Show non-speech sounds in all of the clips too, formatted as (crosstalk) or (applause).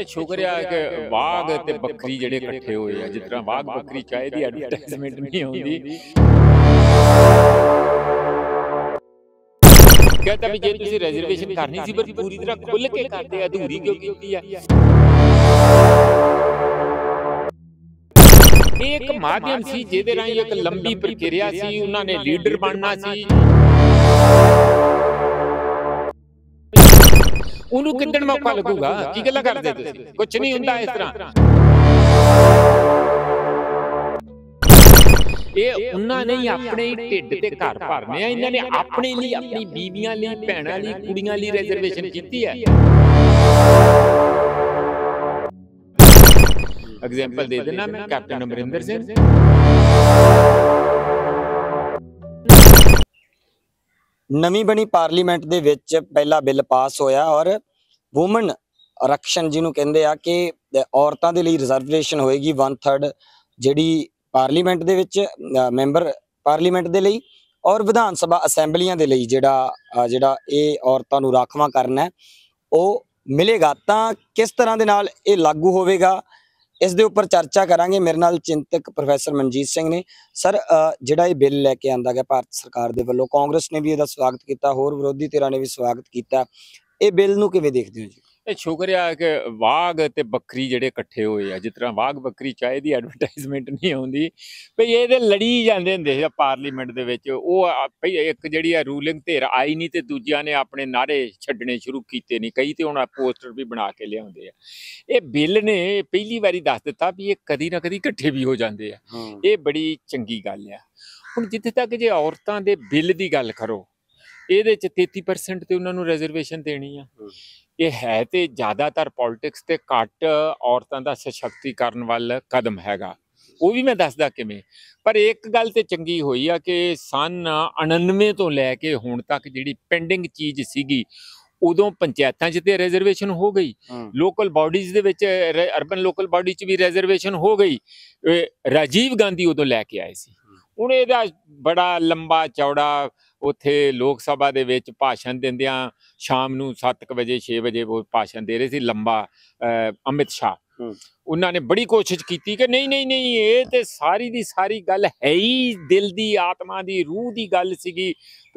ਇਹ ਸ਼ੁਕਰਿਆ ਕਿ ਬਾਗ ਤੇ ਬੱਕਰੀ ਜਿਹੜੇ ਇਕੱਠੇ ਹੋਏ ਆ ਜਿਸ ਤਰ੍ਹਾਂ ਬਾਗ ਬੱਕਰੀ ਚਾਹੀਦੀ ਐਡਵਰਟਾਈਜ਼ਮੈਂਟ ਨਹੀਂ ਹੁੰਦੀ ਕਹਿੰਦਾ ਵੀ ਜੇ ਤੁਸੀਂ ਰਿਜ਼ਰਵੇਸ਼ਨ ਕਰਨੀ ਸੀ ਪਰ ਪੂਰੀ ਤਰ੍ਹਾਂ ਖੁੱਲ ਕੇ ਕਰਦੇ ਅਧੂਰੀ ਕਿਉਂ ਕੀਤੀ ਆ ਇਹ ਇੱਕ ਮਾਧਿਅਮ ਸੀ ਜਿਹਦੇ ਰਾਹੀਂ ਇੱਕ ਲੰਬੀ ਪ੍ਰਕਿਰਿਆ ਸੀ ਉਹਨਾਂ ਨੇ ਲੀਡਰ ਬਣਨਾ ਸੀ ਉਹਨੂੰ ਕਿੱਦਣ ਮੌਕਾ ਲੱਗੂਗਾ ਕੀ ਗੱਲਾਂ ਕਰਦੇ ਤੁਸੀਂ ਕੁਝ ਨਹੀਂ ਹੁੰਦਾ ਇਸ ਤਰ੍ਹਾਂ ਇਹ ਉਹਨਾਂ ਨੇ ਹੀ ਆਪਣੇ ਢਿੱਡ ਤੇ ਘਰ ਭਰਨੇ ਆ ਇਹਨਾਂ ਨੇ ਆਪਣੇ ਲਈ ਆਪਣੀ ਬੀਵੀਆਂ ਲਈ ਭੈਣਾਂ ਲਈ ਕੁੜੀਆਂ ਲਈ ਰਿਜ਼ਰਵੇਸ਼ਨ ਕੀਤੀ ਹੈ ਐਗਜ਼ਾਮਪਲ ਦੇ ਦੇਣਾ ਮੈਂ ਕੈਪਟਨ ਅਮਰਿੰਦਰ ਸਿੰਘ ਨਵੀਂ ਬਣੀ ਪਾਰਲੀਮੈਂਟ ਦੇ ਵਿੱਚ ਪਹਿਲਾ ਬਿੱਲ ਪਾਸ ਹੋਇਆ ਔਰ ਔਮਨ ਰਕਸ਼ਨ ਜਿਹਨੂੰ ਕਹਿੰਦੇ ਆ ਕਿ ਔਰਤਾਂ ਦੇ ਲਈ ਰਿਜ਼ਰਵੇਸ਼ਨ ਹੋਏਗੀ 1/3 ਜਿਹੜੀ ਪਾਰਲੀਮੈਂਟ ਦੇ ਵਿੱਚ ਮੈਂਬਰ ਪਾਰਲੀਮੈਂਟ ਦੇ ਲਈ ਔਰ ਵਿਧਾਨ ਸਭਾ ਅਸੈਂਬਲੀਆਂ ਦੇ ਲਈ ਜਿਹੜਾ ਜਿਹੜਾ ਇਹ ਔਰਤਾਂ ਨੂੰ ਰਾਖਵਾਂ ਕਰਨਾ ਉਹ ਮਿਲੇਗਾ ਤਾਂ ਕਿਸ ਤਰ੍ਹਾਂ ਦੇ ਨਾਲ ਇਹ ਲਾਗੂ ਹੋਵੇਗਾ ਇਸ ਦੇ ਉੱਪਰ ਚਰਚਾ ਕਰਾਂਗੇ ਮੇਰੇ ਨਾਲ ਚਿੰਤਕ ਪ੍ਰੋਫੈਸਰ ਮਨਜੀਤ ਸਿੰਘ ਨੇ ਸਰ ਜਿਹੜਾ ਇਹ ਬਿੱਲ ਲੈ ਕੇ ਆਂਦਾ ਗਿਆ ਭਾਰਤ ਸਰਕਾਰ ਦੇ ਵੱਲੋਂ ਕਾਂਗਰਸ ਨੇ ਵੀ ਇਹਦਾ ਸਵਾਗਤ ਕੀਤਾ ਹੋਰ ਵਿਰੋਧੀ ਧਿਰਾਂ ਨੇ ਵੀ ਸਵਾਗਤ ਕੀਤਾ ਇਹ ਬਿੱਲ ਨੂੰ ਕਿਵੇਂ ਦੇਖਦੇ ਹੋ ਜੀ ਇਹ ਸ਼ੁਕਰਿਆ ਕਿ ਬਾਗ ਤੇ ਬੱਕਰੀ ਜਿਹੜੇ ਇਕੱਠੇ ਹੋਏ ਆ ਜਿਸ ਤਰ੍ਹਾਂ ਬਾਗ ਬੱਕਰੀ ਚਾਹੇ ਦੀ ਐਡਵਰਟਾਈਜ਼ਮੈਂਟ ਨਹੀਂ ਆਉਂਦੀ ਭਈ ਇਹਦੇ ਲੜੀ ਜਾਂਦੇ ਹੁੰਦੇ ਆ ਪਾਰਲੀਮੈਂਟ ਦੇ ਵਿੱਚ ਉਹ ਭਈ ਇੱਕ ਜਿਹੜੀ ਆ ਰੂਲਿੰਗ ਧਿਰ ਆਈ ਨਹੀਂ ਤੇ ਦੂਜਿਆਂ ਨੇ ਆਪਣੇ ਨਾਰੇ ਛੱਡਣੇ ਸ਼ੁਰੂ ਕੀਤੇ ਨਹੀਂ ਕਈ ਤੇ ਹੁਣ ਪੋਸਟਰ ਵੀ ਬਣਾ ਕੇ ਲਿਆਉਂਦੇ ਆ ਇਹ ਬਿੱਲ ਨੇ ਪਹਿਲੀ ਵਾਰੀ ਦੱਸ ਦਿੱਤਾ ਵੀ ਇਹ ਕਦੀ ਨਾ ਕਦੀ ਇਕੱਠੇ ਵੀ ਹੋ ਜਾਂਦੇ ਆ ਇਹ ਬੜੀ ਚੰਗੀ ਗੱਲ ਆ ਹੁਣ ਜਿੱਥੇ ਤੱਕ ਜੇ ਔਰਤਾਂ ਦੇ ਬਿੱਲ ਦੀ ਗੱਲ ਕਰੋ ਇਹਦੇ ਚ 33% ਤੇ ਉਹਨਾਂ ਨੂੰ ਰਿਜ਼ਰਵੇਸ਼ਨ ਦੇਣੀ ਆ ਇਹ ਹੈ ਤੇ ਜ਼ਿਆਦਾਤਰ ਪੋਲਿਟਿਕਸ ਤੇ ਘੱਟ ਔਰਤਾਂ ਦਾ ਸਸ਼ਕਤੀਕਰਨ ਵੱਲ ਕਦਮ ਹੈਗਾ ਉਹ ਵੀ ਮੈਂ ਦੱਸਦਾ ਕਿਵੇਂ ਪਰ ਇੱਕ ਗੱਲ ਤੇ ਚੰਗੀ ਹੋਈ ਆ ਕਿ ਸਨ 99 ਤੋਂ ਲੈ ਕੇ ਹੁਣ ਤੱਕ ਜਿਹੜੀ ਪੈਂਡਿੰਗ ਚੀਜ਼ ਸੀਗੀ ਉਦੋਂ ਪੰਚਾਇਤਾਂ 'ਚ ਤੇ ਰਿਜ਼ਰਵੇਸ਼ਨ ਹੋ ਗਈ ਲੋਕਲ ਬਾਡੀਜ਼ ਦੇ ਵਿੱਚ ਅਰਬਨ ਲੋਕਲ ਬਾਡੀ 'ਚ ਵੀ ਰਿਜ਼ਰਵੇਸ਼ਨ ਹੋ ਗਈ ਰਾਜੀਵ ਗਾਂਧੀ ਉਦੋਂ ਲੈ ਕੇ ਆਏ ਸੀ ਹੁਣ ਇਹਦਾ ਬੜਾ ਲੰਬਾ ਚੌੜਾ ਉੱਥੇ ਲੋਕ ਸਭਾ ਦੇ ਵਿੱਚ ਭਾਸ਼ਣ ਦਿੰਦਿਆਂ ਸ਼ਾਮ ਨੂੰ 7:00 ਵਜੇ 6 ਵਜੇ ਉਹ ਭਾਸ਼ਣ ਦੇ ਰਹੇ ਸੀ ਲੰਬਾ ਅਮਿਤ ਸ਼ਾਹ ਉਹਨਾਂ ਨੇ ਬੜੀ ਕੋਸ਼ਿਸ਼ ਕੀਤੀ ਕਿ ਨਹੀਂ ਨਹੀਂ ਨਹੀਂ ਇਹ ਤੇ ਸਾਰੀ ਦੀ ਸਾਰੀ ਗੱਲ ਹੈ ਹੀ ਦਿਲ ਦੀ ਆਤਮਾ ਦੀ ਰੂਹ ਦੀ ਗੱਲ ਸੀਗੀ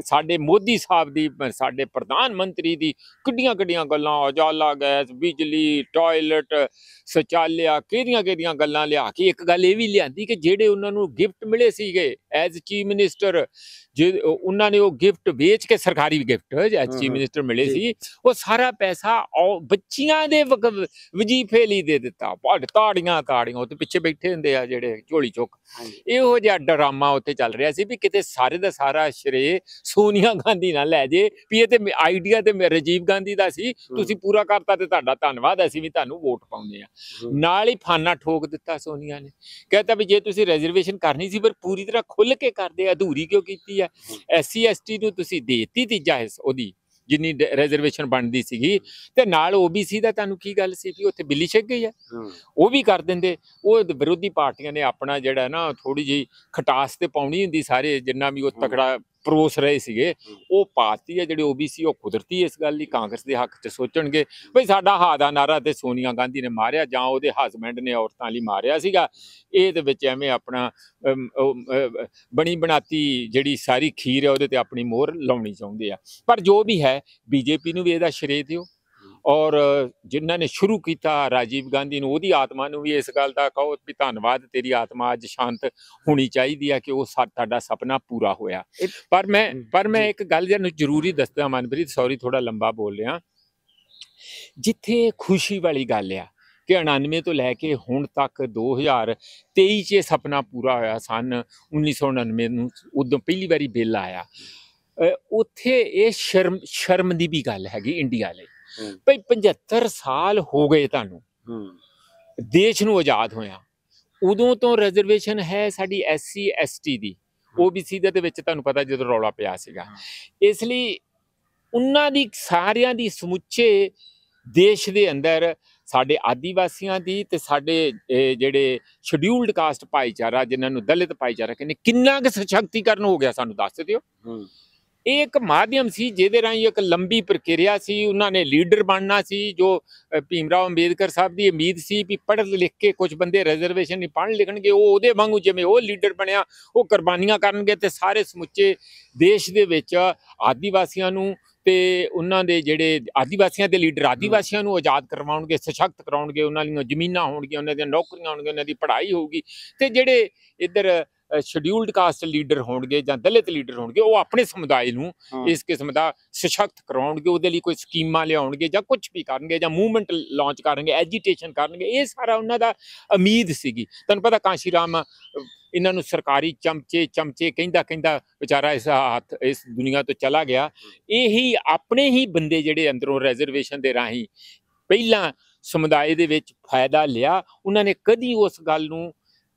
ਸਾਡੇ ਮੋਦੀ ਸਾਹਿਬ ਦੀ ਸਾਡੇ ਪ੍ਰਧਾਨ ਮੰਤਰੀ ਦੀ ਕਿੱਡੀਆਂ ਕਿੱਡੀਆਂ ਗੱਲਾਂ ਉਜਾਲਾ ਗੈਸ ਬਿਜਲੀ ਟਾਇਲਟ ਸਚਾਲਿਆ ਕਿਹੜੀਆਂ ਕਿਹੜੀਆਂ ਗੱਲਾਂ ਲਿਆ ਕੇ ਇੱਕ ਗੱਲ ਇਹ ਵੀ ਲਿਆਂਦੀ ਕਿ ਜਿਹੜੇ ਉਹਨਾਂ ਨੂੰ ਗਿਫਟ ਮਿਲੇ ਸੀਗੇ ਐਜ਼ ਚੀਫ ਮਿਨਿਸਟਰ ਜੇ ਉਹਨਾਂ ਨੇ ਉਹ ਗਿਫਟ ਵੇਚ ਕੇ ਸਰਕਾਰੀ ਗਿਫਟ ਐਜ਼ ਚੀਫ ਮਿਨਿਸਟਰ ਮਿਲੇ ਸੀ ਉਹ ਸਾਰਾ ਪੈਸਾ ਬੱਚੀਆਂ ਦੇ ਵਜੀਫੇ ਲਈ ਦੇ ਦਿੱਤਾ ਪਰ ਘੱਟ ਤਾੜੀਆਂ ਕਾੜੀਆਂ ਉੱਤੇ ਪਿੱਛੇ ਬੈਠੇ ਹੁੰਦੇ ਆ ਜਿਹੜੇ ਝੋਲੀ ਚੁੱਕ ਇਹੋ ਜਿਹਾ ਡਰਾਮਾ ਉੱਤੇ ਚੱਲ ਰਿਹਾ ਸੀ ਵੀ ਕਿਤੇ ਸਾਰੇ ਦਾ ਸਾਰਾ ਸ਼ਰੇ ਸੋਨੀਆ ਗਾਂਧੀ ਨਾਲ ਲੈ ਜੇ ਵੀ ਇਹ ਤੇ ਆਈਡੀਆ ਤੇ ਰਜੀਵ ਗਾਂਧੀ ਦਾ ਸੀ ਤੁਸੀਂ ਪੂਰਾ ਕਰਤਾ ਤੇ ਤੁਹਾਡਾ ਧੰਨਵਾਦ ਅਸੀਂ ਵੀ ਤੁਹਾਨੂੰ ਵੋਟ ਪਾਉਂਦੇ ਆ ਨਾਲ ਹੀ ਫਾਨਾ ਠੋਕ ਦਿੱਤਾ ਸੋਨੀਆ ਨੇ ਕਹਿੰਦਾ ਵੀ ਜੇ ਤੁਸੀਂ ਰਿਜ਼ਰਵੇਸ਼ਨ ਕਰਨੀ ਸੀ ਪਰ ਪੂਰੀ ਤਰ੍ਹਾਂ ਖੁੱਲ ਕੇ ਕਰਦੇ ਅਧੂਰੀ ਕਿਉਂ ਕੀਤੀ ਐ ਐਸਸੀ ਐਸਟੀ ਨੂੰ ਤੁਸੀਂ ਦੇਤੀ ਤੀਜਾ ਹਿੱਸਾ ਉਹਦੀ ਜਿੰਨੀ ਰਿਜ਼ਰਵੇਸ਼ਨ ਬਣਦੀ ਸੀਗੀ ਤੇ ਨਾਲ ਓਬੀਸੀ ਦਾ ਤੁਹਾਨੂੰ ਕੀ ਗੱਲ ਸੀ ਵੀ ਉੱਥੇ ਬਿੱਲੀ ਛੱਗ ਗਈ ਹੈ ਉਹ ਵੀ ਕਰ ਦਿੰਦੇ ਉਹ ਵਿਰੋਧੀ ਪਾਰਟੀਆਂ ਨੇ ਆਪਣਾ ਜਿਹੜਾ ਨਾ ਥੋੜੀ ਜਿਹੀ ਖਟਾਸ ਤੇ ਪਾਉਣੀ ਹੁੰਦੀ ਸਾਰੇ ਜਿੰਨਾ ਵੀ ਉਹ ਤਕੜਾ ਪਰੋਸ ਰਹੇ ਸੀਗੇ ਉਹ ਪਾਰਟੀ ਹੈ ਜਿਹੜੇ ਓਬੀਸੀ ਉਹ ਕੁਦਰਤੀ ਇਸ ਗੱਲ ਲਈ ਕਾਂਗਰਸ ਦੇ ਹੱਕ 'ਚ ਸੋਚਣਗੇ ਭਈ ਸਾਡਾ ਹਾ ਦਾ ਨਾਰਾ ਤੇ ਸੋਨੀਆ ਗਾਂਧੀ ਨੇ ਮਾਰਿਆ ਜਾਂ ਉਹਦੇ ਹਸਬੰਡ ਨੇ ਔਰਤਾਂ ਲਈ ਮਾਰਿਆ ਸੀਗਾ ਇਹ ਦੇ ਵਿੱਚ ਐਵੇਂ ਆਪਣਾ ਬਣੀ ਬਣਾਤੀ ਜਿਹੜੀ ਸਾਰੀ ਖੀਰ ਹੈ ਉਹਦੇ ਤੇ ਆਪਣੀ ਮੋਹਰ ਲਾਉਣੀ ਚਾਹੁੰਦੇ ਆ ਪਰ ਜੋ ਵੀ ਹੈ ਬੀਜੇਪੀ ਨੂੰ ਵੀ ਇਹਦਾ ਸ਼੍ਰੇ ਦਿਓ ਔਰ ਜਿਨ੍ਹਾਂ ਨੇ ਸ਼ੁਰੂ ਕੀਤਾ ਰਾਜੀਵ ਗਾਂਧੀ ਨੂੰ ਉਹਦੀ ਆਤਮਾ ਨੂੰ ਵੀ ਇਸ ਗੱਲ ਦਾ ਕਹੋ ਵੀ ਧੰਨਵਾਦ ਤੇਰੀ ਆਤਮਾ ਅੱਜ ਸ਼ਾਂਤ ਹੋਣੀ ਚਾਹੀਦੀ ਹੈ ਕਿ ਉਹ ਸਾਡਾ ਸੁਪਨਾ ਪੂਰਾ ਹੋਇਆ ਪਰ ਮੈਂ ਪਰ ਮੈਂ ਇੱਕ ਗੱਲ ਜਨੂੰ ਜ਼ਰੂਰੀ ਦੱਸਦਾ ਮਨਪ੍ਰੀਤ ਸੌਰੀ ਥੋੜਾ ਲੰਬਾ ਬੋਲ ਰਿਹਾ ਜਿੱਥੇ ਖੁਸ਼ੀ ਵਾਲੀ ਗੱਲ ਆ ਕਿ 99 ਤੋਂ ਲੈ ਕੇ ਹੁਣ ਤੱਕ 2023 ਚ ਇਹ ਸੁਪਨਾ ਪੂਰਾ ਹੋਇਆ ਸਨ 1999 ਨੂੰ ਉਦੋਂ ਪਹਿਲੀ ਵਾਰੀ ਬਿੱਲ ਆਇਆ ਉੱਥੇ ਇਹ ਸ਼ਰਮ ਸ਼ਰਮ ਦੀ ਵੀ ਗੱਲ ਹੈਗੀ ਇੰਡੀਆ ਲਈ ਭਈ 75 ਸਾਲ ਹੋ ਗਏ ਤੁਹਾਨੂੰ ਦੇਸ਼ ਨੂੰ ਆਜ਼ਾਦ ਹੋਇਆ ਉਦੋਂ ਤੋਂ ਰਿਜ਼ਰਵੇਸ਼ਨ ਹੈ ਸਾਡੀ ਐਸਸੀ ਐਸਟੀ ਦੀ ਓਬੀਸੀ ਦੇ ਵਿੱਚ ਤੁਹਾਨੂੰ ਪਤਾ ਜਦੋਂ ਰੌਲਾ ਪਿਆ ਸੀਗਾ ਇਸ ਲਈ ਉਹਨਾਂ ਦੀ ਸਾਰਿਆਂ ਦੀ ਸਮੁੱਚੇ ਦੇਸ਼ ਦੇ ਅੰਦਰ ਸਾਡੇ ਆਦੀਵਾਸੀਆਂ ਦੀ ਤੇ ਸਾਡੇ ਜਿਹੜੇ ਸ਼ਡਿਊਲਡ ਕਾਸਟ ਭਾਈਚਾਰਾ ਜਿਨ੍ਹਾਂ ਨੂੰ ਦਲਿਤ ਭਾਈਚਾਰਾ ਕਹਿੰਦੇ ਕਿੰਨਾ ਕੁ ਸਸ਼ਕਤੀਕਰਨ ਹੋ ਗਿਆ ਸਾਨੂੰ ਦੱਸ ਦਿਓ ਇਹ ਇੱਕ ਮਾਧਿਅਮ ਸੀ ਜਿਹਦੇ ਰਾਹੀਂ ਇੱਕ ਲੰਬੀ ਪ੍ਰਕਿਰਿਆ ਸੀ ਉਹਨਾਂ ਨੇ ਲੀਡਰ ਬਣਨਾ ਸੀ ਜੋ ਭੀਮਰਾਓ ਅੰਬੇਦਕਰ ਸਾਹਿਬ ਦੀ ਉਮੀਦ ਸੀ ਵੀ ਪੜ੍ਹ ਲਿਖ ਕੇ ਕੁਝ ਬੰਦੇ ਰਿਜ਼ਰਵੇਸ਼ਨ ਨਹੀਂ ਪੜ੍ਹ ਲਿਖਣਗੇ ਉਹ ਉਹਦੇ ਵਾਂਗੂ ਜਿਵੇਂ ਉਹ ਲੀਡਰ ਬਣਿਆ ਉਹ ਕੁਰਬਾਨੀਆਂ ਕਰਨਗੇ ਤੇ ਸਾਰੇ ਸਮੁੱਚੇ ਦੇਸ਼ ਦੇ ਵਿੱਚ ਆਦੀਵਾਸੀਆਂ ਨੂੰ ਤੇ ਉਹਨਾਂ ਦੇ ਜਿਹੜੇ ਆਦੀਵਾਸੀਆਂ ਦੇ ਲੀਡਰ ਆਦੀਵਾਸੀਆਂ ਨੂੰ ਆਜ਼ਾਦ ਕਰਵਾਉਣਗੇ ਸਸ਼ਕਤ ਕਰਾਉਣਗੇ ਉਹਨਾਂ ਲਈ ਜ਼ਮੀਨਾਂ ਹੋਣਗੀਆਂ ਉਹਨਾਂ ਦੀਆਂ ਨੌਕਰੀਆਂ ਹੋਣਗੀਆਂ ਉਹਨਾਂ ਦੀ ਪੜ੍ਹਾਈ ਹੋਊਗੀ ਤੇ ਜਿਹੜੇ ਇੱਧਰ ਸ਼ਡਿਊਲਡ ਕਾਸਟ ਲੀਡਰ ਹੋਣਗੇ ਜਾਂ ਦਲਿਤ ਲੀਡਰ ਹੋਣਗੇ ਉਹ ਆਪਣੇ ਸਮੁਦਾਇ ਨੂੰ ਇਸ ਕਿਸਮ ਦਾ ਸਸ਼ਕਤ ਕਰਾਉਣਗੇ ਉਹਦੇ ਲਈ ਕੋਈ ਸਕੀਮਾਂ ਲਿਆਉਣਗੇ ਜਾਂ ਕੁਝ ਵੀ ਕਰਨਗੇ ਜਾਂ ਮੂਵਮੈਂਟ ਲਾਂਚ ਕਰਨਗੇ ਐਜੀਟੇਸ਼ਨ ਕਰਨਗੇ ਇਹ ਸਾਰਾ ਉਹਨਾਂ ਦਾ ਉਮੀਦ ਸੀਗੀ ਤੁਹਾਨੂੰ ਪਤਾ ਕਾਂਸ਼ੀ ਰਾਮ ਇਹਨਾਂ ਨੂੰ ਸਰਕਾਰੀ ਚਮਚੇ ਚਮਚੇ ਕਹਿੰਦਾ ਕਹਿੰਦਾ ਵਿਚਾਰਾ ਇਸ ਹੱਥ ਇਸ ਦੁਨੀਆ ਤੋਂ ਚਲਾ ਗਿਆ ਇਹੀ ਆਪਣੇ ਹੀ ਬੰਦੇ ਜਿਹੜੇ ਅੰਦਰੋਂ ਰਿਜ਼ਰਵੇਸ਼ਨ ਦੇ ਰਾਹੀਂ ਪਹਿਲਾਂ ਸਮੁਦਾਇ ਦੇ ਵਿੱਚ ਫਾਇਦਾ ਲਿਆ ਉਹਨਾਂ ਨੇ ਕਦੀ ਉਸ ਗੱਲ ਨੂੰ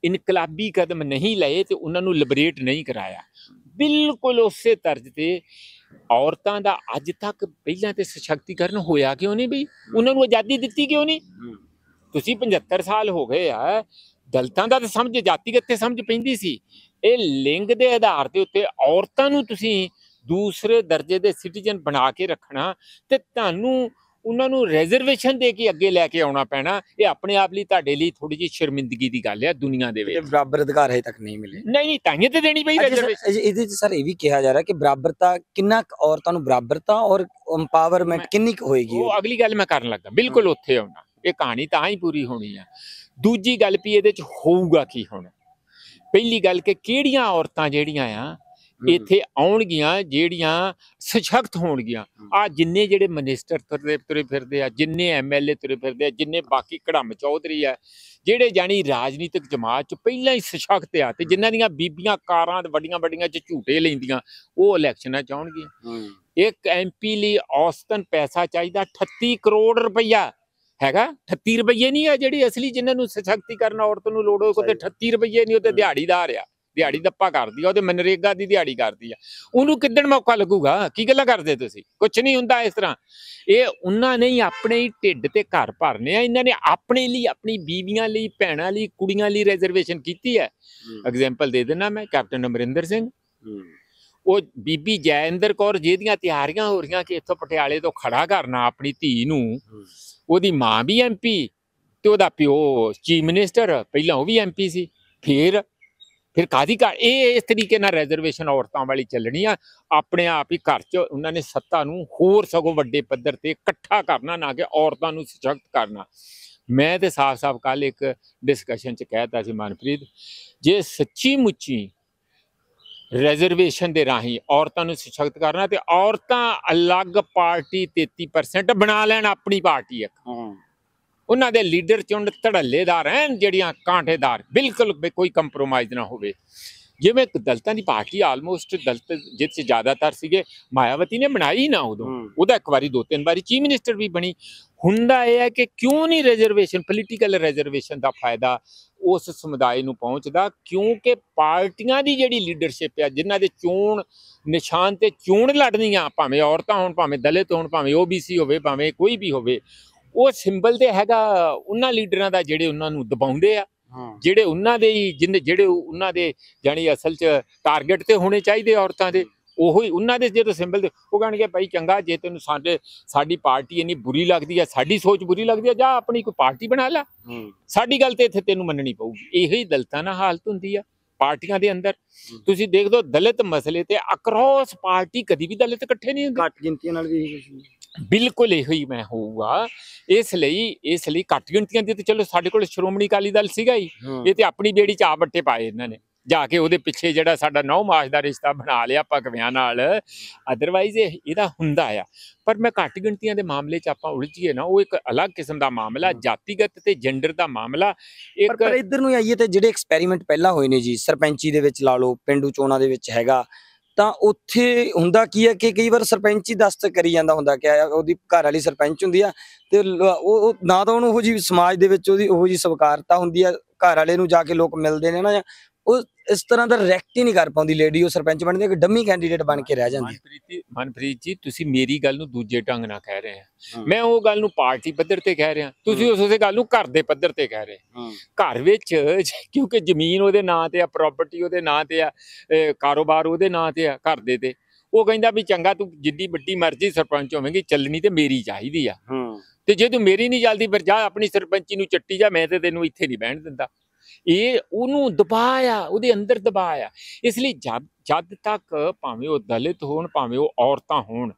ਇਨਕਲਾਬੀ ਕਦਮ ਨਹੀਂ ਲਏ ਤੇ ਉਹਨਾਂ ਨੂੰ ਲਿਬਰੇਟ ਨਹੀਂ ਕਰਾਇਆ ਬਿਲਕੁਲ ਉਸੇ ਤਰਜ਼ ਤੇ ਔਰਤਾਂ ਦਾ ਅੱਜ ਤੱਕ ਪਹਿਲਾਂ ਤੇ ਸਸ਼ਕਤੀਕਰਨ ਹੋਇਆ ਕਿਉਂ ਨਹੀਂ ਬਈ ਉਹਨਾਂ ਨੂੰ ਆਜ਼ਾਦੀ ਦਿੱਤੀ ਕਿਉਂ ਨਹੀਂ ਤੁਸੀਂ 75 ਸਾਲ ਹੋ ਗਏ ਆ ਦਲਤਾਂ ਦਾ ਤਾਂ ਸਮਝ ਜਾਤੀਗਤ ਤੇ ਸਮਝ ਪੈਂਦੀ ਸੀ ਇਹ ਲਿੰਗ ਦੇ ਆਧਾਰ ਤੇ ਉੱਤੇ ਔਰਤਾਂ ਨੂੰ ਤੁਸੀਂ ਦੂਸਰੇ ਦਰਜੇ ਦੇ ਸਿਟੀਜ਼ਨ ਬਣਾ ਕੇ ਰੱਖਣਾ ਤੇ ਤੁਹਾਨੂੰ ਉਹਨਾਂ ਨੂੰ ਰਿਜ਼ਰਵੇਸ਼ਨ ਦੇ ਕੇ ਅੱਗੇ ਲੈ ਕੇ ਆਉਣਾ ਪੈਣਾ ਇਹ ਆਪਣੇ ਆਪ ਲਈ ਤੁਹਾਡੇ ਲਈ ਥੋੜੀ ਜਿਹੀ ਸ਼ਰਮਿੰਦਗੀ ਦੀ ਗੱਲ ਹੈ ਦੁਨੀਆ ਦੇ ਵਿੱਚ ਬਰਾਬਰ ਅਧਿਕਾਰ ਹੈ ਤੱਕ ਨਹੀਂ ਮਿਲੇ ਨਹੀਂ ਨਹੀਂ ਤਾਂ ਇਹ ਤੇ ਦੇਣੀ ਪਈ ਰਿਜ਼ਰਵੇਸ਼ਨ ਇਹਦੇ ਚ ਸਰ ਇਹ ਵੀ ਕਿਹਾ ਜਾ ਰਿਹਾ ਕਿ ਬਰਾਬਰਤਾ ਕਿੰਨਾ ਔਰਤਾਂ ਨੂੰ ਬਰਾਬਰਤਾ ਔਰ ਐਮਪਾਵਰਮੈਂਟ ਕਿੰਨੀ ਕੁ ਹੋਏਗੀ ਉਹ ਅਗਲੀ ਗੱਲ ਮੈਂ ਕਰਨ ਲੱਗਾ ਬਿਲਕੁਲ ਉੱਥੇ ਆਉਣਾ ਇਹ ਕਹਾਣੀ ਤਾਂ ਹੀ ਪੂਰੀ ਹੋਣੀ ਆ ਦੂਜੀ ਗੱਲ ਵੀ ਇਹਦੇ ਚ ਹੋਊਗਾ ਕੀ ਹੁਣ ਪਹਿਲੀ ਗੱਲ ਕਿ ਕਿਹੜੀਆਂ ਔਰਤਾਂ ਜਿਹੜੀਆਂ ਆ ਇੱਥੇ ਆਉਣਗੀਆਂ ਜਿਹੜੀਆਂ ਸਸ਼ਕਤ ਹੋਣਗੀਆਂ ਆ ਜਿੰਨੇ ਜਿਹੜੇ ਮਨਿਸਟਰ ਤੁਰੇ ਤੁਰੇ ਫਿਰਦੇ ਆ ਜਿੰਨੇ ਐਮਐਲਏ ਤੁਰੇ ਫਿਰਦੇ ਆ ਜਿੰਨੇ ਬਾਕੀ ਕੜਮ ਚੌਧਰੀ ਆ ਜਿਹੜੇ ਜਾਨੀ ਰਾਜਨੀਤਿਕ ਜਮਾਤ ਚ ਪਹਿਲਾਂ ਹੀ ਸਸ਼ਕਤ ਆ ਤੇ ਜਿਨ੍ਹਾਂ ਦੀਆਂ ਬੀਬੀਆਂ ਕਾਰਾਂ ਵੱਡੀਆਂ ਵੱਡੀਆਂ ਚ ਝੂਟੇ ਲੈਂਦੀਆਂ ਉਹ ਇਲੈਕਸ਼ਨਾਂ ਚ ਆਉਣਗੀਆਂ ਇੱਕ ਐਮਪੀ ਲਈ ਔਸਤਨ ਪੈਸਾ ਚਾਹੀਦਾ 38 ਕਰੋੜ ਰੁਪਈਆ ਹੈਗਾ 38 ਰੁਪਏ ਨਹੀਂ ਆ ਜਿਹੜੀ ਅਸਲੀ ਜਿਨ੍ਹਾਂ ਨੂੰ ਸਸ਼ਕਤੀਕਰਨ ਔਰਤ ਨੂੰ ਲੋੜ ਹੋਵੇ ਕੋਤੇ 38 ਰੁਪਏ ਨਹੀਂ ਉਹ ਤੇ ਦਿਹਾੜੀਦਾਰ ਆ ਦਿਹਾੜੀ ਦੱਪਾ ਕਰਦੀ ਆ ਉਹਦੇ ਮਨਰੇਗਾ ਦੀ ਦਿਹਾੜੀ ਕਰਦੀ ਆ ਉਹਨੂੰ ਕਿੱਦਣ ਮੌਕਾ ਲੱਗੂਗਾ ਕੀ ਗੱਲਾਂ ਕਰਦੇ ਤੁਸੀਂ ਕੁਝ ਨਹੀਂ ਹੁੰਦਾ ਇਸ ਤਰ੍ਹਾਂ ਇਹ ਉਹਨਾਂ ਨੇ ਹੀ ਆਪਣੇ ਹੀ ਢਿੱਡ ਤੇ ਘਰ ਭਰਨੇ ਆ ਇਹਨਾਂ ਨੇ ਆਪਣੇ ਲਈ ਆਪਣੀ ਬੀਵੀਆਂ ਲਈ ਭੈਣਾਂ ਲਈ ਕੁੜੀਆਂ ਲਈ ਰਿਜ਼ਰਵੇਸ਼ਨ ਕੀਤੀ ਹੈ ਐਗਜ਼ਾਮਪਲ ਦੇ ਦਿੰਦਾ ਮੈਂ ਕੈਪਟਨ ਅਮਰਿੰਦਰ ਸਿੰਘ ਉਹ ਬੀਬੀ ਜੈਇੰਦਰ ਕੌਰ ਜਿਹਦੀਆਂ ਤਿਆਰੀਆਂ ਹੋ ਰਹੀਆਂ ਕਿ ਇੱਥੋਂ ਪਟਿਆਲੇ ਤੋਂ ਖੜਾ ਕਰਨਾ ਆਪਣੀ ਧੀ ਨੂੰ ਉਹਦੀ ਮਾਂ ਵੀ ਐਮਪੀ ਤੇ ਉਹਦਾ ਪਿਓ ਚੀਫ ਮਿਨਿਸਟਰ ਪਹਿਲਾਂ ਉਹ ਵੀ ਐਮਪੀ ਸੀ ਫਿਰ ਫਿਰ ਕਾਦੀ ਕਾ ਇਹ ਇਸ ਤਰੀਕੇ ਨਾਲ ਰਿਜ਼ਰਵੇਸ਼ਨ ਔਰਤਾਂ ਵਾਲੀ ਚੱਲਣੀ ਆ ਆਪਣੇ ਆਪ ਹੀ ਘਰ 'ਚ ਉਹਨਾਂ ਨੇ ਸੱਤਾ ਨੂੰ ਹੋਰ ਸਗੋਂ ਵੱਡੇ ਪੱਧਰ ਤੇ ਇਕੱਠਾ ਕਰਨਾ ਨਾ ਕਿ ਔਰਤਾਂ ਨੂੰ ਸਸ਼ਕਤ ਕਰਨਾ ਮੈਂ ਤੇ ਸਾਫ਼-ਸਾਫ਼ ਕੱਲ ਇੱਕ ਡਿਸਕਸ਼ਨ 'ਚ ਕਹਿਤਾ ਸੀ ਮਨਪ੍ਰੀਤ ਜੇ ਸੱਚੀ ਮੁੱਚੀ ਰਿਜ਼ਰਵੇਸ਼ਨ ਦੇ ਰਾਹੀਂ ਔਰਤਾਂ ਨੂੰ ਸਸ਼ਕਤ ਕਰਨਾ ਤੇ ਔਰਤਾਂ ਅਲੱਗ ਪਾਰਟੀ 33% ਬਣਾ ਲੈਣ ਆਪਣੀ ਪਾਰਟੀ ਇੱਕ ਉਹਨਾਂ ਦੇ ਲੀਡਰ ਚੁੰਡ ਧੜੱਲੇਦਾਰ ਹਨ ਜਿਹੜੀਆਂ ਕਾਂਟੇਦਾਰ ਬਿਲਕੁਲ ਕੋਈ ਕੰਪਰੋਮਾਈਜ਼ ਨਾ ਹੋਵੇ ਜਿਵੇਂ ਦਲਤਾਂ ਦੀ ਪਾਰਟੀ ਆਲਮੋਸਟ ਦਲਤ ਜਿੱਤ ਸੇ ਜ਼ਿਆਦਾਤਰ ਸੀਗੇ ਮਾਇਆਵਤੀ ਨੇ ਬਣਾਈ ਨਾ ਉਦੋਂ ਉਹਦਾ ਇੱਕ ਵਾਰੀ ਦੋ ਤਿੰਨ ਵਾਰੀ ਚੀਫ ਮਿਨਿਸਟਰ ਵੀ ਬਣੀ ਹੁੰਦਾ ਇਹ ਹੈ ਕਿ ਕਿਉਂ ਨਹੀਂ ਰਿਜ਼ਰਵੇਸ਼ਨ ਪੋਲੀਟੀਕਲ ਰਿਜ਼ਰਵੇਸ਼ਨ ਦਾ ਫਾਇਦਾ ਉਸ ਸਮੁਦਾਇ ਨੂੰ ਪਹੁੰਚਦਾ ਕਿਉਂਕਿ ਪਾਰਟੀਆਂ ਦੀ ਜਿਹੜੀ ਲੀਡਰਸ਼ਿਪ ਆ ਜਿਨ੍ਹਾਂ ਦੇ ਚੋਣ ਨਿਸ਼ਾਨ ਤੇ ਚੋਣ ਲੜਨੀਆਂ ਭਾਵੇਂ ਔਰਤਾਂ ਹੋਣ ਭਾਵੇਂ ਦਲਿਤ ਹੋਣ ਭਾਵੇਂ ਓਬੀਸੀ ਹੋਵੇ ਭਾਵੇਂ ਕੋਈ ਵੀ ਹੋਵੇ ਉਹ ਸਿੰਬਲ ਤੇ ਹੈਗਾ ਉਹਨਾਂ ਲੀਡਰਾਂ ਦਾ ਜਿਹੜੇ ਉਹਨਾਂ ਨੂੰ ਦਬਾਉਂਦੇ ਆ ਜਿਹੜੇ ਉਹਨਾਂ ਦੇ ਹੀ ਜਿੰਨੇ ਜਿਹੜੇ ਉਹਨਾਂ ਦੇ ਜਾਨੀ ਅਸਲ 'ਚ ਟਾਰਗੇਟ ਤੇ ਹੋਣੇ ਚਾਹੀਦੇ ਔਰਤਾਂ ਦੇ ਉਹੀ ਉਹਨਾਂ ਦੇ ਜਿਹੜੇ ਸਿੰਬਲ ਦੇ ਉਹ ਕਹਣਗੇ ਭਾਈ ਚੰਗਾ ਜੇ ਤੈਨੂੰ ਸਾਡੇ ਸਾਡੀ ਪਾਰਟੀ ਇੰਨੀ ਬੁਰੀ ਲੱਗਦੀ ਆ ਸਾਡੀ ਸੋਚ ਬੁਰੀ ਲੱਗਦੀ ਆ ਜਾਂ ਆਪਣੀ ਕੋਈ ਪਾਰਟੀ ਬਣਾ ਲੈ ਸਾਡੀ ਗੱਲ ਤੇ ਇੱਥੇ ਤੈਨੂੰ ਮੰਨਣੀ ਪਊਗੀ ਇਹੀ ਦਲਤਾਂ ਨਾਲ ਹਾਲਤ ਹੁੰਦੀ ਆ ਪਾਰਟੀਆਂ ਦੇ ਅੰਦਰ ਤੁਸੀਂ ਦੇਖ ਲਓ ਦਲਿਤ ਮਸਲੇ ਤੇ ਅਕਰੋਸ ਪਾਰਟੀ ਕਦੀ ਵੀ ਦਲਿਤ ਇਕੱਠੇ ਨਹੀਂ ਹੁੰਦੇ ਘੱਟ ਗਿਣਤੀਆਂ ਨਾਲ ਵੀ ਇਹੀ ਕੁਝ ਬਿਲਕੁਲ ਇਹੋ ਹੀ ਮੈਂ ਹੋਊਗਾ ਇਸ ਲਈ ਇਸ ਲਈ ਘੱਟ ਗਿਣਤੀਆਂ ਦੀ ਤੇ ਚਲੋ ਸਾਡੇ ਕੋਲ ਸ਼੍ਰੋਮਣੀ ਅਕਾਲੀ ਦਲ ਸੀਗਾ ਹੀ ਇਹ ਤੇ ਆਪਣੀ ਬੇੜੀ ਚ ਆ ਬੱਟੇ ਪਾਏ ਇਹਨਾਂ ਨੇ ਜਾ ਕੇ ਉਹਦੇ ਪਿੱਛੇ ਜਿਹੜਾ ਸਾਡਾ ਨੌ ਮਾਸ ਦਾ ਰਿਸ਼ਤਾ ਬਣਾ ਲਿਆ ਭਗਵਿਆਂ ਨਾਲ ਅਦਰਵਾਈਜ਼ ਇਹ ਇਹਦਾ ਹੁੰਦਾ ਆ ਪਰ ਮੈਂ ਘੱਟ ਗਿਣਤੀਆਂ ਦੇ ਮਾਮਲੇ 'ਚ ਆਪਾਂ ਉਲਝੀਏ ਨਾ ਉਹ ਇੱਕ ਅਲੱਗ ਕਿਸਮ ਦਾ ਮਾਮਲਾ ਜਾਤੀਗਤ ਤੇ ਜੈਂਡਰ ਦਾ ਮਾਮਲਾ ਇੱਕ ਪਰ ਇੱਧਰ ਨੂੰ ਆਈਏ ਤੇ ਜਿਹੜੇ ਐਕਸਪੈਰੀਮੈਂਟ ਪਹਿਲਾਂ ਹੋਏ ਨੇ ਜੀ ਸਰਪੰਚੀ ਦੇ ਵਿੱਚ ਲਾ ਲਓ ਪਿੰਡੂ ਚੋਣਾਂ ਦੇ ਵਿੱਚ ਹੈਗਾ ਤਾਂ ਉੱਥੇ ਹੁੰਦਾ ਕੀ ਹੈ ਕਿ ਕਈ ਵਾਰ ਸਰਪੰਚ ਹੀ ਦਸਤ ਕਰੀ ਜਾਂਦਾ ਹੁੰਦਾ ਕਿ ਉਹਦੀ ਘਰ ਵਾਲੀ ਸਰਪੰਚ ਹੁੰਦੀ ਆ ਤੇ ਉਹ ਨਾ ਤਾਂ ਉਹਨੂੰ ਉਹ ਜੀ ਸਮਾਜ ਦੇ ਵਿੱਚ ਉਹਦੀ ਉਹ ਜੀ ਸਵਾਰਤਾ ਹੁੰਦੀ ਆ ਘਰ ਵਾਲੇ ਨੂੰ ਜਾ ਕੇ ਲੋਕ ਮਿਲਦੇ ਨੇ ਨਾ ਉਹ ਇਸ ਤਰ੍ਹਾਂ ਦਾ ਰੈਕਟ ਹੀ ਨਹੀਂ ਕਰ ਪਾਉਂਦੀ ਲੇਡੀ ਉਹ ਸਰਪੰਚ ਬਣਦੀ ਕਿ ਡੰਮੀ ਕੈਂਡੀਡੇਟ ਬਣ ਕੇ ਰਹਿ ਜਾਂਦੀ ਮਨਪ੍ਰੀਤ ਜੀ ਤੁਸੀਂ ਮੇਰੀ ਗੱਲ ਨੂੰ ਦੂਜੇ ਢੰਗ ਨਾਲ ਕਹਿ ਰਹੇ ਆ ਮੈਂ ਉਹ ਗੱਲ ਨੂੰ ਪਾਰਟੀ ਪੱਧਰ ਤੇ ਕਹਿ ਰਿਹਾ ਤੁਸੀਂ ਉਸ ਉਸੇ ਗੱਲ ਨੂੰ ਘਰ ਦੇ ਪੱਧਰ ਤੇ ਕਹਿ ਰਹੇ ਘਰ ਵਿੱਚ (laughs) ਕਿਉਂਕਿ ਜ਼ਮੀਨ ਉਹਦੇ ਨਾਂ ਤੇ ਆ ਪ੍ਰਾਪਰਟੀ ਉਹਦੇ ਨਾਂ ਤੇ ਆ ਕਾਰੋਬਾਰ ਉਹਦੇ ਨਾਂ ਤੇ ਆ ਘਰ ਦੇ ਤੇ ਉਹ ਕਹਿੰਦਾ ਵੀ ਚੰਗਾ ਤੂੰ ਜਿੱਡੀ ਵੱਡੀ ਮਰਜ਼ੀ ਸਰਪੰਚ ਹੋਵੇਂਗੀ ਚੱਲਣੀ ਤੇ ਮੇਰੀ ਚਾਹੀਦੀ ਆ ਤੇ ਜੇ ਤੂੰ ਮੇਰੀ ਨਹੀਂ ਜਲਦੀ ਫਿਰ ਜਾ ਆਪਣੀ ਸਰਪੰਚੀ ਨੂੰ ਚੱਟੀ ਜਾ ਮੈਂ ਤੇ ਤੈਨੂੰ ਇੱਥੇ ਨਹੀਂ ਬਹਿਣ ਦਿੰਦਾ ਇਹ ਉਹਨੂੰ ਦਬਾਇਆ ਉਹਦੇ ਅੰਦਰ ਦਬਾਇਆ ਇਸ ਲਈ ਜਦ ਤੱਕ ਭਾਵੇਂ ਉਹ ਦਲਿਤ ਹੋਣ ਭਾਵੇਂ ਉਹ ਔਰਤਾਂ ਹੋਣ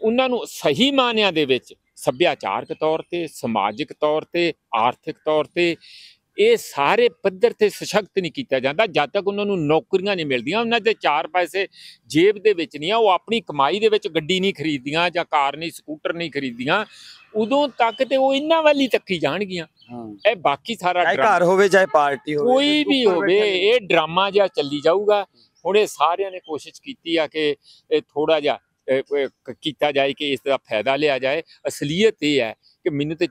ਉਹਨਾਂ ਨੂੰ ਸਹੀ ਮਾਨਿਆਂ ਦੇ ਵਿੱਚ ਸੱਭਿਆਚਾਰਕ ਤੌਰ ਤੇ ਸਮਾਜਿਕ ਤੌਰ ਤੇ ਆਰਥਿਕ ਤੌਰ ਤੇ ਇਹ ਸਾਰੇ ਪੱਧਰ ਤੇ ਸਸ਼ਕਤ ਨਹੀਂ ਕੀਤਾ ਜਾਂਦਾ ਜਦ ਤੱਕ ਉਹਨਾਂ ਨੂੰ ਨੌਕਰੀਆਂ ਨਹੀਂ ਮਿਲਦੀਆਂ ਉਹਨਾਂ ਦੇ ਚਾਰ ਪੈਸੇ ਜੇਬ ਦੇ ਵਿੱਚ ਨਹੀਂ ਆ ਉਹ ਆਪਣੀ ਕਮਾਈ ਦੇ ਵਿੱਚ ਗੱਡੀ ਨਹੀਂ ਖਰੀਦਦੀਆਂ ਜਾਂ ਕਾਰ ਨਹੀਂ ਸਕੂਟਰ ਨਹੀਂ ਖਰੀਦਦੀਆਂ ਉਦੋਂ ਤੱਕ ਤੇ ਉਹ ਇੰਨਾ ਵੱਲ ਹੀ ਤੱਕੀ ਜਾਣਗੀਆਂ ਇਹ ਬਾਕੀ ਸਾਰਾ ਡਰਾਮਾ ਘਰ ਹੋਵੇ ਚਾਹੇ ਪਾਰਟੀ ਹੋਵੇ ਕੋਈ ਵੀ ਹੋਵੇ ਇਹ ਡਰਾਮਾ ਜਿਹਾ ਚੱਲੀ ਜਾਊਗਾ ਹੁਣ ਇਹ ਸਾਰਿਆਂ ਨੇ ਕੋਸ਼ਿਸ਼ ਕੀਤੀ ਆ ਕਿ ਇਹ ਥੋੜਾ ਜਿਹਾ ਕੀਤਾ ਜਾਏ ਕਿ ਇਸ ਦਾ ਫਾਇਦਾ ਲਿਆ ਜਾਏ ਅਸਲੀਅਤ ਇਹ ਹੈ ਕਿ ਮੈਨੂੰ ਤੇ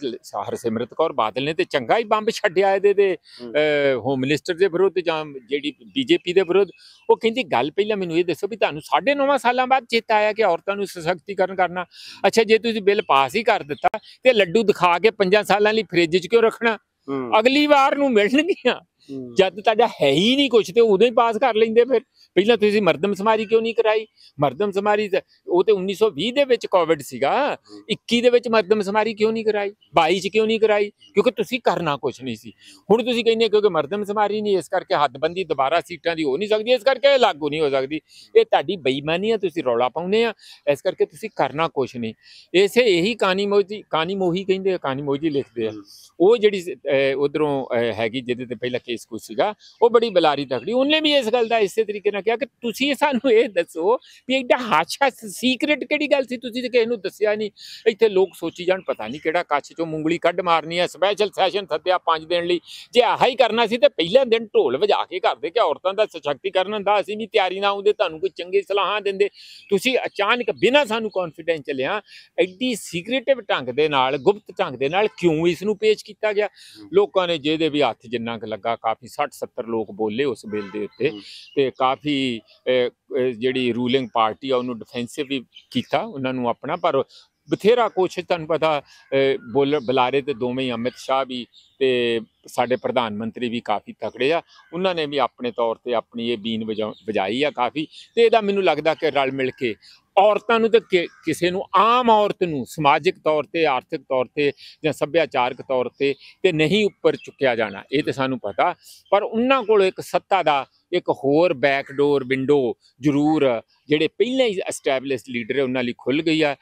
ਸਿਮਰਤ ਕੌਰ ਬਾਦਲ ਨੇ ਤੇ ਚੰਗਾ ਹੀ ਬੰਬ ਛੱਡਿਆ ਇਹਦੇ ਦੇ ਹੋਮ ਮਿਨਿਸਟਰ ਦੇ ਵਿਰੁੱਧ ਜਾਂ ਜਿਹੜੀ ਬੀਜੇਪੀ ਦੇ ਵਿਰੁੱਧ ਉਹ ਕਹਿੰਦੀ ਗੱਲ ਪਹਿਲਾਂ ਮੈਨੂੰ ਇਹ ਦੱਸੋ ਵੀ ਤੁਹਾਨੂੰ 9.5 ਸਾਲਾਂ ਬਾਅਦ ਚੇਤਾ ਆਇਆ ਕਿ ਔਰਤਾਂ ਨੂੰ ਸਸ਼ਕਤੀਕਰਨ ਕਰਨਾ ਅੱਛਾ ਜੇ ਤੁਸੀਂ ਬਿੱਲ ਪਾਸ ਹੀ ਕਰ ਦਿੱਤਾ ਤੇ ਲੱਡੂ ਦਿਖਾ ਕੇ 5 ਸਾਲਾਂ ਲਈ ਫ੍ਰਿਜ 'ਚ ਕਿਉਂ ਰੱਖਣਾ ਅਗਲੀ ਵਾਰ ਨੂੰ ਮਿਲਣਗੀਆਂ ਜਦ ਤੁਹਾਡਾ ਹੈ ਹੀ ਨਹੀਂ ਕੁਝ ਤੇ ਉਦੋਂ ਹੀ ਪਾਸ ਕਰ ਲੈਂਦੇ ਫਿਰ ਪਹਿਲਾਂ ਤੁਸੀਂ ਮਰਦਮ ਸਮਾਰੀ ਕਿਉਂ ਨਹੀਂ ਕਰਾਈ ਮਰਦਮ ਸਮਾਰੀ ਉਹ ਤੇ 1920 ਦੇ ਵਿੱਚ ਕੋਵਿਡ ਸੀਗਾ 21 ਦੇ ਵਿੱਚ ਮਰਦਮ ਸਮਾਰੀ ਕਿਉਂ ਨਹੀਂ ਕਰਾਈ 22 ਚ ਕਿਉਂ ਨਹੀਂ ਕਰਾਈ ਕਿਉਂਕਿ ਤੁਸੀਂ ਕਰਨਾ ਕੁਝ ਨਹੀਂ ਸੀ ਹੁਣ ਤੁਸੀਂ ਕਹਿੰਦੇ ਕਿਉਂਕਿ ਮਰਦਮ ਸਮਾਰੀ ਨਹੀਂ ਇਸ ਕਰਕੇ ਹੱਦਬੰਦੀ ਦੁਬਾਰਾ ਸੀਟਾਂ ਦੀ ਹੋ ਨਹੀਂ ਸਕਦੀ ਇਸ ਕਰਕੇ ਇਹ ਲਾਗੂ ਨਹੀਂ ਹੋ ਸਕਦੀ ਇਹ ਤੁਹਾਡੀ ਬੇਈਮਾਨੀ ਆ ਤੁਸੀਂ ਰੌਲਾ ਪਾਉਂਦੇ ਆ ਇਸ ਕਰਕੇ ਤੁਸੀਂ ਕਰਨਾ ਕੁਝ ਨਹੀਂ ਇਸੇ ਇਹੀ ਕਾਨੀ ਮੋਜੀ ਕਾਨੀ ਮੋਹੀ ਕਹਿੰਦੇ ਕਾਨੀ ਮੋਜੀ ਲਿਖਦੇ ਆ ਉਹ ਜਿਹੜੀ ਉਧਰੋਂ ਹੈਗੀ ਜਿਹਦੇ ਤੇ ਪਹਿਲਾਂ ਕੇਸ ਕੋ ਸੀਗਾ ਉਹ ਬੜੀ ਬਲਾਰੀ ਤਕੜੀ ਉਹਨੇ ਵੀ ਇਸ ਗੱਲ ਦਾ ਇਸੇ ਤਰੀਕੇ ਨਾਲ ਕਿਹਾ ਕਿ ਤੁਸੀਂ ਸਾਨੂੰ ਇਹ ਦੱਸੋ ਵੀ ਐਡਾ ਹਾਸ਼ਾ ਸੀਕ੍ਰੀਟ ਕਿਹੜੀ ਗੱਲ ਸੀ ਤੁਸੀਂ ਤੇ ਕਿਸੇ ਨੂੰ ਦੱਸਿਆ ਨਹੀਂ ਇੱਥੇ ਲੋਕ ਸੋਚੀ ਜਾਣ ਪਤਾ ਨਹੀਂ ਕਿਹੜਾ ਕੱਚ ਚੋਂ ਮੁੰਗਲੀ ਕੱਢ ਮਾਰਨੀ ਹੈ ਸਪੈਸ਼ਲ ਸੈਸ਼ਨ ਥੱਦਿਆ ਪੰਜ ਦਿਨ ਲਈ ਜੇ ਆਹੀ ਹੀ ਕਰਨਾ ਸੀ ਤੇ ਪਹਿਲੇ ਦਿਨ ਢੋਲ ਵਜਾ ਕੇ ਕਰਦੇ ਕਿ ਔਰਤਾਂ ਦਾ ਸਸ਼ਕਤੀਕਰਨ ਦਾ ਅਸੀਂ ਵੀ ਤਿਆਰੀ ਨਾ ਆਉਂਦੇ ਤੁਹਾਨੂੰ ਕੋਈ ਚੰਗੀ ਸਲਾਹਾਂ ਦਿੰਦੇ ਤੁਸੀਂ ਅਚਾਨਕ ਬਿਨਾਂ ਸਾਨੂੰ ਕੌਨਫੀਡੈਂਸ ਚਲਿਆ ਐਡੀ ਸੀਕ੍ਰੀਟਿਵ ਢੰਗ ਦੇ ਨਾਲ ਗੁਪਤ ਢੰਗ ਦੇ ਨਾਲ ਕਿਉਂ ਇਸ ਨੂੰ ਪੇਸ਼ ਕੀਤਾ ਗਿਆ ਲੋਕਾਂ ਨੇ ਜਿਹਦੇ ਵੀ ਹੱਥ ਜਿੰਨਾ ਕੁ ਲੱਗਾ ਕਾਫੀ 60 70 ਲੋਕ ਬੋਲੇ ਉਸ ਬਿੱਲ ਦੇ ਉੱਤੇ ਤੇ ਕਾਫੀ ਜਿਹੜੀ ਰੂਲਿੰਗ ਪਾਰਟੀ ਆ ਉਹਨੂੰ ਡਿਫੈਂਸਿਵ ਵੀ ਕੀਤਾ ਉਹਨਾਂ ਨੂੰ ਆਪਣਾ ਪਰ ਬਥੇਰਾ ਕੁਛ ਤੁਹਾਨੂੰ ਪਤਾ ਬੋਲ ਬੁਲਾਰੇ ਤੇ ਦੋਵੇਂ ਹੀ ਅਮਿਤ ਸ਼ਾਹ ਵੀ ਤੇ ਸਾਡੇ ਪ੍ਰਧਾਨ ਮੰਤਰੀ ਵੀ ਕਾਫੀ ਤਕੜੇ ਆ ਉਹਨਾਂ ਨੇ ਵੀ ਆਪਣੇ ਤੌਰ ਤੇ ਆਪਣੀ ਇਹ ਬੀਨ ਵਜਾਈ ਆ ਕਾਫੀ ਤੇ ਇਹਦਾ ਮੈਨੂੰ ਲੱਗਦਾ ਕਿ ਰਲ ਮਿਲ ਕੇ ਔਰਤਾਂ ਨੂੰ ਤੇ ਕਿਸੇ ਨੂੰ ਆਮ ਔਰਤ ਨੂੰ ਸਮਾਜਿਕ ਤੌਰ ਤੇ ਆਰਥਿਕ ਤੌਰ ਤੇ ਜਾਂ ਸੱਭਿਆਚਾਰਕ ਤੌਰ ਤੇ ਤੇ ਨਹੀਂ ਉੱਪਰ ਚੁੱਕਿਆ ਜਾਣਾ ਇਹ ਤੇ ਸਾਨੂੰ ਪਤਾ ਪਰ ਉਹਨਾਂ ਕੋਲ ਇੱਕ ਸੱਤਾ ਦਾ ਇੱਕ ਹੋਰ ਬੈਕਡੋਰ ਵਿੰਡੋ ਜ਼ਰੂਰ ਜਿਹੜੇ ਪਹਿਲਾਂ ਹੀ ਐਸਟੈਬਲਿਸ਼ਡ ਲੀਡਰ ਹੈ ਉਹਨਾਂ ਲਈ ਖੁੱਲ ਗਈ ਆ